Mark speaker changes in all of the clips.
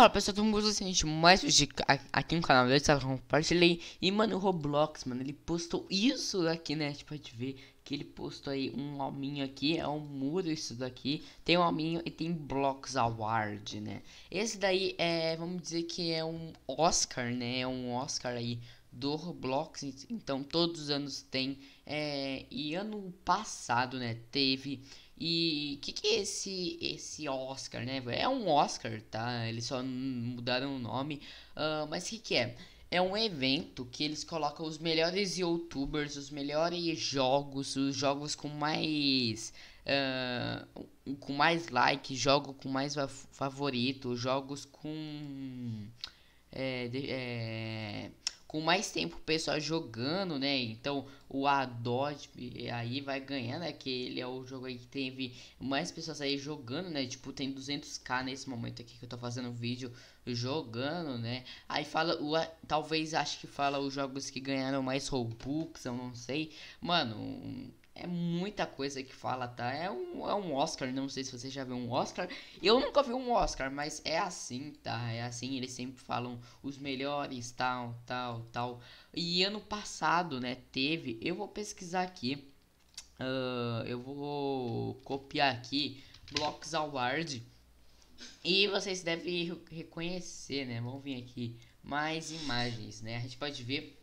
Speaker 1: fala pessoal, todo mundo assim, gente, mais hoje aqui no canal dele, sabe, compartilhei. E mano, o Roblox, mano, ele postou isso daqui, né? Tipo, a gente ver que ele postou aí um alminho aqui, é um muro isso daqui. Tem um alminho e tem Blocks Award, né? Esse daí é, vamos dizer que é um Oscar, né? É um Oscar aí do Roblox, então todos os anos tem. É, e ano passado, né, teve e o que, que é esse, esse Oscar, né? É um Oscar, tá? Eles só mudaram o nome. Uh, mas o que, que é? É um evento que eles colocam os melhores youtubers, os melhores jogos, os jogos com mais. Uh, com mais like, jogo com mais favorito, jogos com. É, de, é, com mais tempo o pessoal jogando, né? Então o Adobe eh, aí vai ganhar, né? Que ele é o jogo aí que teve mais pessoas aí jogando, né? Tipo, tem 200k nesse momento aqui que eu tô fazendo vídeo jogando, né? Aí fala, o, talvez acho que fala os jogos que ganharam mais Robux, eu não sei. Mano, é muita coisa que fala, tá? É um, é um Oscar, não sei se você já viu um Oscar. Eu nunca vi um Oscar, mas é assim, tá? É assim, eles sempre falam os melhores, tal, tal, tal. E ano passado, né, teve. Eu vou pesquisar aqui. Uh, eu vou copiar aqui Blocks Award. E vocês devem reconhecer, né? Vamos vir aqui. Mais imagens, né? A gente pode ver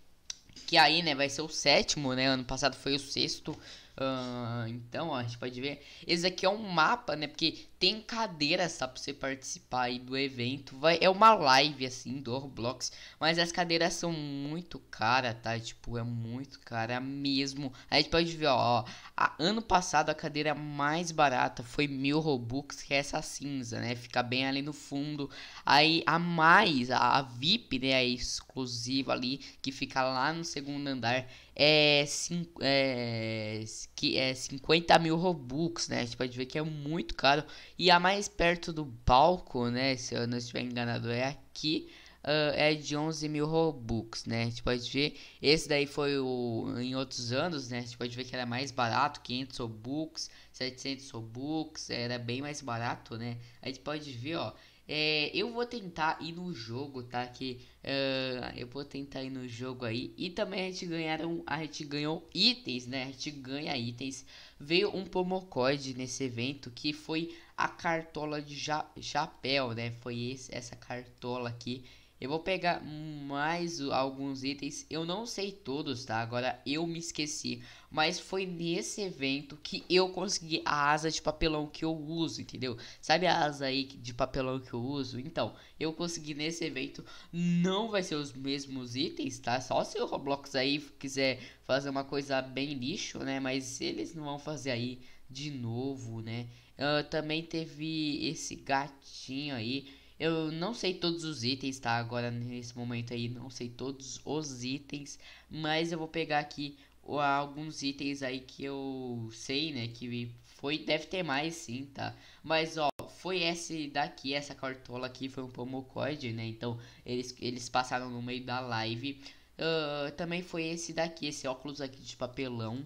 Speaker 1: que aí, né, vai ser o sétimo, né? Ano passado foi o sexto. Uh, então, ó, a gente pode ver. Esse aqui é um mapa, né? Porque tem cadeiras, tá? Pra você participar aí do evento. Vai, é uma live, assim, do Roblox. Mas as cadeiras são muito caras, tá? Tipo, é muito cara mesmo. a gente pode ver, ó. ó a, ano passado a cadeira mais barata foi mil Robux, que é essa cinza, né? Fica bem ali no fundo. Aí a mais, a, a VIP, né? A exclusiva ali, que fica lá no segundo andar é, cinco, é, que é 50 mil Robux, né? A gente pode ver que é muito caro. E a mais perto do palco, né? Se eu não estiver enganado, é aqui. Uh, é de 11 mil Robux, né? A gente pode ver. Esse daí foi o, em outros anos, né? A gente pode ver que era mais barato, 500 Robux, 700 Robux, era bem mais barato, né? A gente pode ver, ó. É, eu vou tentar ir no jogo, tá? Que uh, eu vou tentar ir no jogo aí. E também a gente ganharam, a gente ganhou itens, né? A gente ganha itens. Veio um pomocode nesse evento que foi a cartola de ja chapéu, né? Foi esse, essa cartola aqui eu vou pegar mais alguns itens. Eu não sei todos, tá? Agora eu me esqueci. Mas foi nesse evento que eu consegui a asa de papelão que eu uso, entendeu? Sabe a asa aí de papelão que eu uso? Então, eu consegui nesse evento. Não vai ser os mesmos itens, tá? Só se o Roblox aí quiser fazer uma coisa bem lixo, né? Mas eles não vão fazer aí de novo, né? Uh, também teve esse gatinho aí eu não sei todos os itens, tá? Agora nesse momento aí não sei todos os itens, mas eu vou pegar aqui alguns itens aí que eu sei, né, que foi deve ter mais sim, tá? Mas ó, foi esse daqui, essa cartola aqui foi um pomocoide, né? Então eles eles passaram no meio da live. Uh, também foi esse daqui, esse óculos aqui de papelão.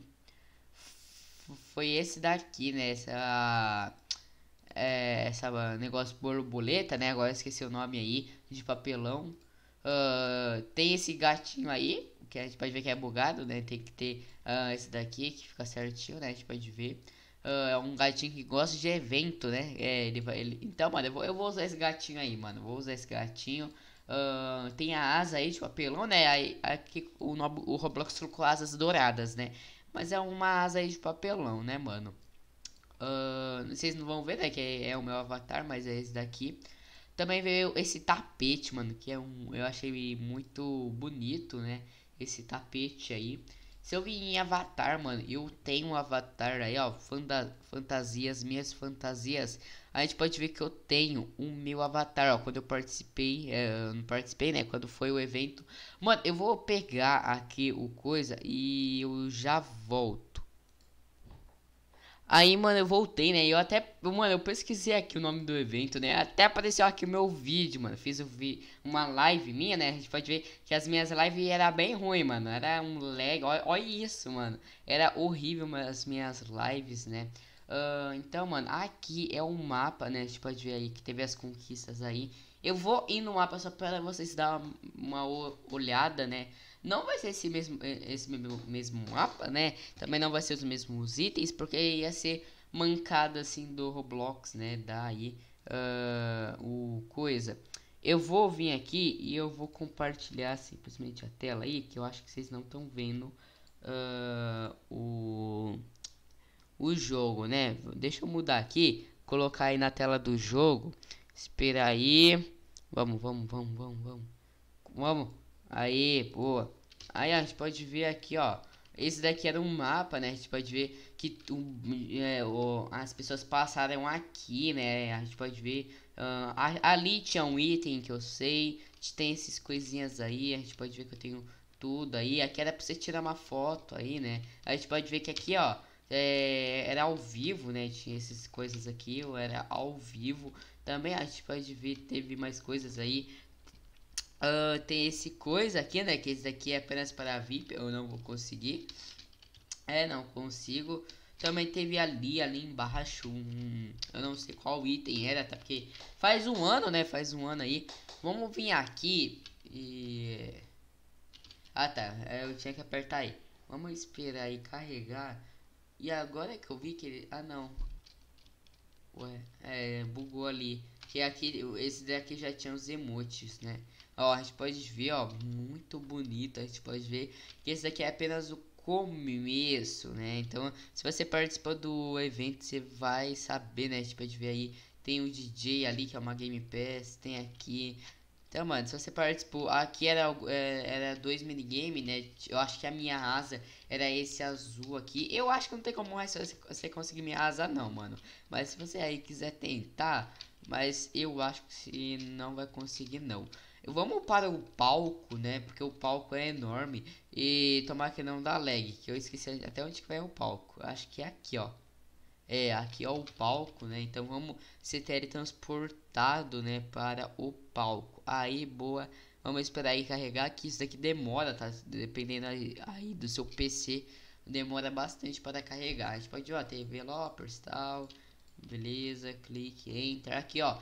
Speaker 1: F foi esse daqui, né? Essa é, essa negócio borboleta, né? Agora esqueci o nome aí, de papelão. Uh, tem esse gatinho aí, que a gente pode ver que é bugado, né? Tem que ter uh, esse daqui que fica certinho, né? A gente pode ver. Uh, é um gatinho que gosta de evento, né? É, ele, ele... Então, mano, eu vou, eu vou usar esse gatinho aí, mano. Vou usar esse gatinho. Uh, tem a asa aí de papelão, né? Aí, aqui, o, o Roblox trocou asas douradas, né? Mas é uma asa aí de papelão, né, mano? vocês ah, não vão ver, né? Que é, é, o meu avatar, mas é esse daqui. Também veio esse tapete, mano, que é um. Eu achei muito bonito, né? Esse tapete aí. Se eu vim em avatar, mano, eu tenho um avatar aí, ó. Fanta fantasias, minhas fantasias. A gente pode ver que eu tenho o meu avatar, ó. Quando eu participei, é, eu não participei, né? Quando foi o evento. Mano, eu vou pegar aqui o coisa e eu já volto. Aí, mano, eu voltei, né? Eu até, mano, eu pesquisei aqui o nome do evento, né? Até apareceu aqui o meu vídeo, mano. Fiz vi uma live minha, né? A gente pode ver que as minhas lives era bem ruim, mano. Era um lag, olha, olha isso, mano. Era horrível mano, as minhas lives, né? Uh, então, mano, aqui é o um mapa, né? A gente pode ver aí que teve as conquistas aí. Eu vou ir no mapa só para vocês dar uma olhada, né? Não vai ser esse mesmo, é, esse mesmo, mapa, né? Também não vai ser os mesmos itens, porque ia ser mancada assim do Roblox, né? Daí uh, ah, o coisa. Eu vou vir aqui e eu vou compartilhar simplesmente a tela aí, que eu acho que vocês não estão vendo uh, o, o jogo, né? Deixa eu mudar aqui, colocar aí na tela do jogo. Espera aí. Vamos, vamos, vamos, vamos, vamos. Vamos. Aí, pô. Aí a gente pode ver aqui, ó. Esse daqui era um mapa, né? A gente pode ver que um, é, o, as pessoas passaram aqui, né? A gente pode ver. Uh, a, ali tinha um item que eu sei. Tem essas coisinhas aí. A gente pode ver que eu tenho tudo aí. Aqui era pra você tirar uma foto aí, né? A gente pode ver que aqui, ó. É, era ao vivo, né? Tinha essas coisas aqui, eu era ao vivo. Também a gente pode ver, teve mais coisas aí. Uh, tem esse coisa aqui, né? Que esse daqui é apenas para VIP. Eu não vou conseguir. É, não consigo. Também teve ali, ali embaixo, um... Eu não sei qual item era, tá? Porque faz um ano, né? Faz um ano aí. Vamos vir aqui e... Ah, tá. É, eu tinha que apertar aí. Vamos esperar aí carregar. E agora que eu vi que ele... Ah, não. Ué, é, bugou ali. Porque aqui, esse daqui já tinha os emotes, né? Ó, a gente pode ver, ó, muito bonito. A gente pode ver que esse daqui é apenas o começo, né? Então, se você participar do evento, você vai saber, né? A gente pode ver aí, tem o DJ ali, que é uma Game Pass, tem aqui então, mano, se você parar, tipo, aqui era, é, era dois minigames, né? Eu acho que a minha asa era esse azul aqui. Eu acho que não tem como você conseguir minha asa, não, mano. Mas se você aí quiser tentar, mas eu acho que não vai conseguir, não. Vamos para o palco, né? Porque o palco é enorme. E tomar que não dá lag, que eu esqueci até onde que vai o palco. Acho que é aqui, ó. É, aqui é o palco, né? Então vamos ser teletransportado, né? Para o palco. Aí, boa. Vamos esperar aí carregar, que isso daqui demora, tá? Dependendo aí, aí do seu PC, demora bastante para carregar. A gente pode, ó, ter developers tal. Beleza, clique, enter. Aqui, ó.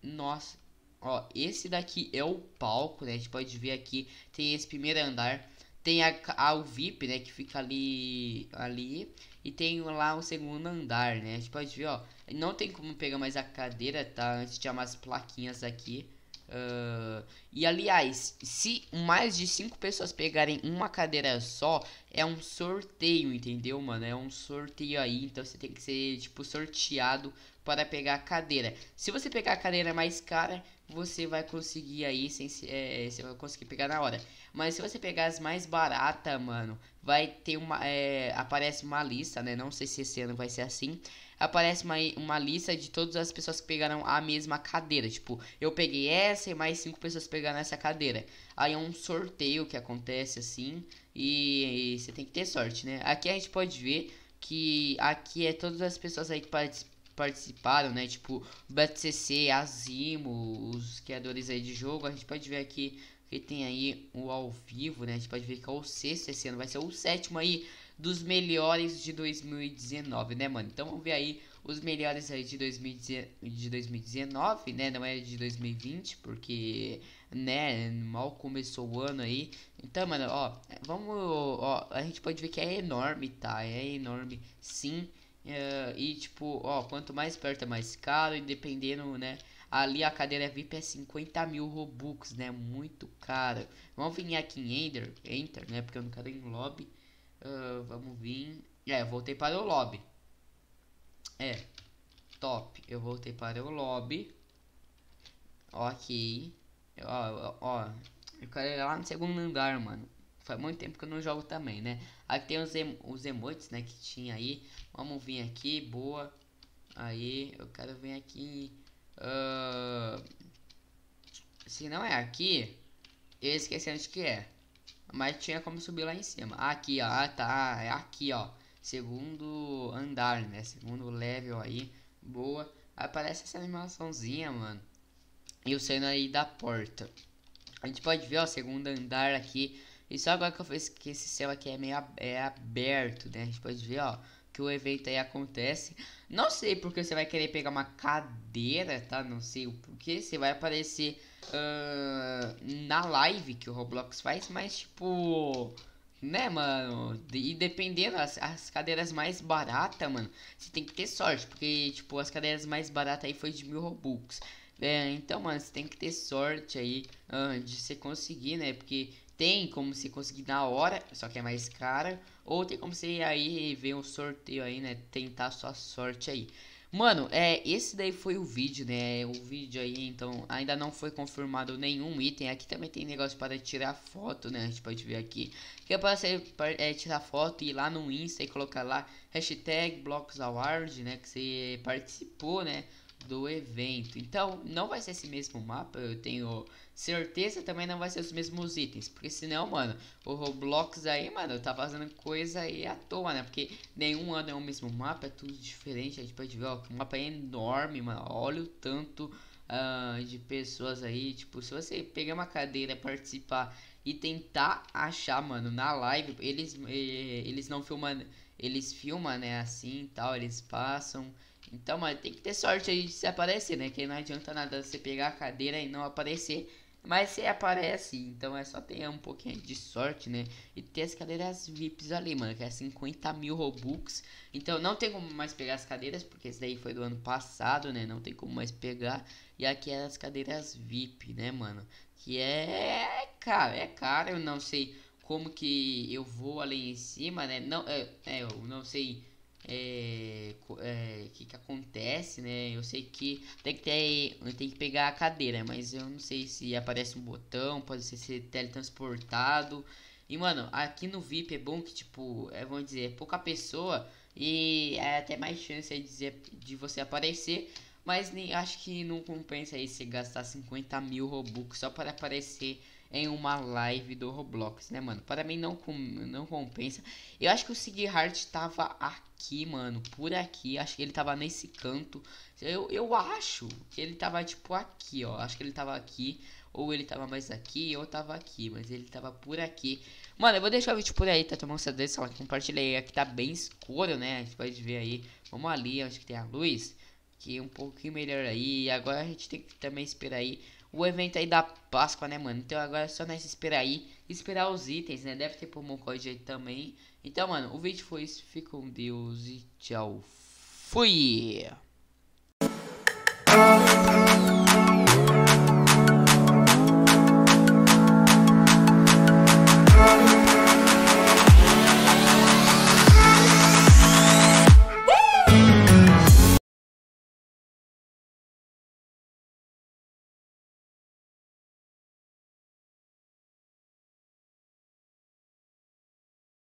Speaker 1: Nossa, ó, esse daqui é o palco, né? A gente pode ver aqui, tem esse primeiro andar tem a, a, o VIP, né? Que fica ali. ali e tem lá o segundo andar, né? A gente pode ver, ó. Não tem como pegar mais a cadeira, tá? Antes tinha umas plaquinhas aqui. Uh, e aliás, se mais de 5 pessoas pegarem uma cadeira só, é um sorteio, entendeu, mano? É um sorteio aí, então você tem que ser, tipo, sorteado para pegar a cadeira. Se você pegar a cadeira mais cara, você vai conseguir aí, sem, é, você vai conseguir pegar na hora. Mas se você pegar as mais baratas, mano, vai ter uma, é, aparece uma lista, né? Não sei se esse ano vai ser assim. Aparece uma, uma lista de todas as pessoas que pegaram a mesma cadeira. Tipo, eu peguei essa e mais cinco pessoas pegaram essa cadeira. Aí é um sorteio que acontece assim. E, e, você tem que ter sorte, né? Aqui a gente pode ver que aqui é todas as pessoas aí que participaram, né? Tipo, BTCC, Azimo, os criadores aí de jogo. A gente pode ver aqui que tem aí o ao vivo, né? A gente pode ver que é o sexto esse ano, vai ser o sétimo aí dos melhores de 2019, né, mano? Então vamos ver aí os melhores aí de, 2019, de 2019, né? Não é de 2020, porque, né? Mal começou o ano aí. Então, mano, ó, vamos. Ó, a gente pode ver que é enorme, tá? É enorme, sim. Uh, e, tipo, ó, quanto mais perto é mais caro, e dependendo, né? Ali a cadeira VIP é 50 mil Robux, né? Muito caro. Vamos vir aqui em Ender, Enter, né? Porque eu não quero ir no lobby. Uh, vamos vir. É, voltei para o lobby é top. Eu voltei para o lobby. Ok. Eu, ó, ó, eu quero ir lá no segundo andar, mano. Faz muito tempo que eu não jogo também, né? Aqui tem os, em, os emotes, né, que tinha aí. Vamos vir aqui, boa. Aí, eu quero vir aqui. Uh, se não é aqui, eu esqueci onde que é. Mas tinha como subir lá em cima. Aqui, ó. Ah, tá. É aqui, ó segundo andar, né? Segundo level aí, boa. Aparece essa animaçãozinha, mano. E o cenário aí da porta. A gente pode ver, ó, segundo andar aqui. E só agora que eu fiz que esse céu aqui é meio é aberto, né? A gente pode ver, ó, que o evento aí acontece. Não sei porque você vai querer pegar uma cadeira, tá? Não sei o porquê. Você vai aparecer uh, na live que o Roblox faz, mas tipo né, mano? E dependendo, as, as cadeiras mais baratas, mano, você tem que ter sorte, porque, tipo, as cadeiras mais baratas aí foi de mil Robux. É, então, mano, você tem que ter sorte aí uh, de você conseguir, né? Porque tem como você conseguir na hora, só que é mais cara. Ou tem como você aí ver um sorteio aí, né? Tentar sua sorte aí. Mano, é, esse daí foi o vídeo, né? É o vídeo aí, então, ainda não foi confirmado nenhum item. Aqui também tem negócio para tirar foto, né? A gente pode ver aqui. Que é para você é, tirar foto e ir lá no Insta e colocar lá hashtag Award, né? Que você participou, né? do evento. Então, não vai ser esse mesmo mapa, eu tenho certeza também não vai ser os mesmos itens. Porque senão, mano, o Roblox aí, mano, tá fazendo coisa aí à toa, né? Porque nenhum ano é o mesmo mapa, é tudo diferente. A gente pode ver, ó, o mapa é enorme, mano. Olha o tanto uh, de pessoas aí. Tipo, se você pegar uma cadeira, participar e tentar achar, mano, na live, eles, eh, eles não filmam... Eles filmam, né, assim e tal, eles passam... Então, mano, tem que ter sorte aí de se aparecer, né? Que não adianta nada você pegar a cadeira e não aparecer. Mas você aparece, então é só ter um pouquinho de sorte, né? E ter as cadeiras VIPs ali, mano, que é 50 mil Robux. Então não tem como mais pegar as cadeiras, porque esse daí foi do ano passado, né? Não tem como mais pegar. E aqui é as cadeiras VIP, né, mano? Que é, é, caro é caro. Eu não sei como que eu vou ali em cima, né? Não, é, é eu não sei é, é, que, que acontece, né? Eu sei que tem que ter, tem que pegar a cadeira, mas eu não sei se aparece um botão, pode ser, ser teletransportado. E mano, aqui no VIP é bom que tipo, é vamos dizer, é pouca pessoa e é até mais chance de dizer de você aparecer. Mas nem, acho que não compensa aí você gastar 50 mil Robux só para aparecer em uma live do Roblox, né, mano? Para mim não, com, não compensa. Eu acho que o Sig Hart tava aqui, mano, por aqui. Acho que ele tava nesse canto. Eu, eu acho que ele tava, tipo, aqui, ó. Acho que ele tava aqui. Ou ele tava mais aqui, ou tava aqui. Mas ele tava por aqui. Mano, eu vou deixar o vídeo por aí, tá? Tomando essa desse, ó. Compartilhei. Aqui tá bem escuro, né? A gente pode ver aí. Vamos ali, acho que tem a luz. Que é um pouquinho melhor aí. Agora a gente tem que também esperar aí o evento aí da Páscoa, né, mano? Então agora é só nós esperar aí, esperar os itens, né? Deve ter Pokémon Code aí também. Então, mano, o vídeo foi isso. Fica com Deus e tchau. Fui!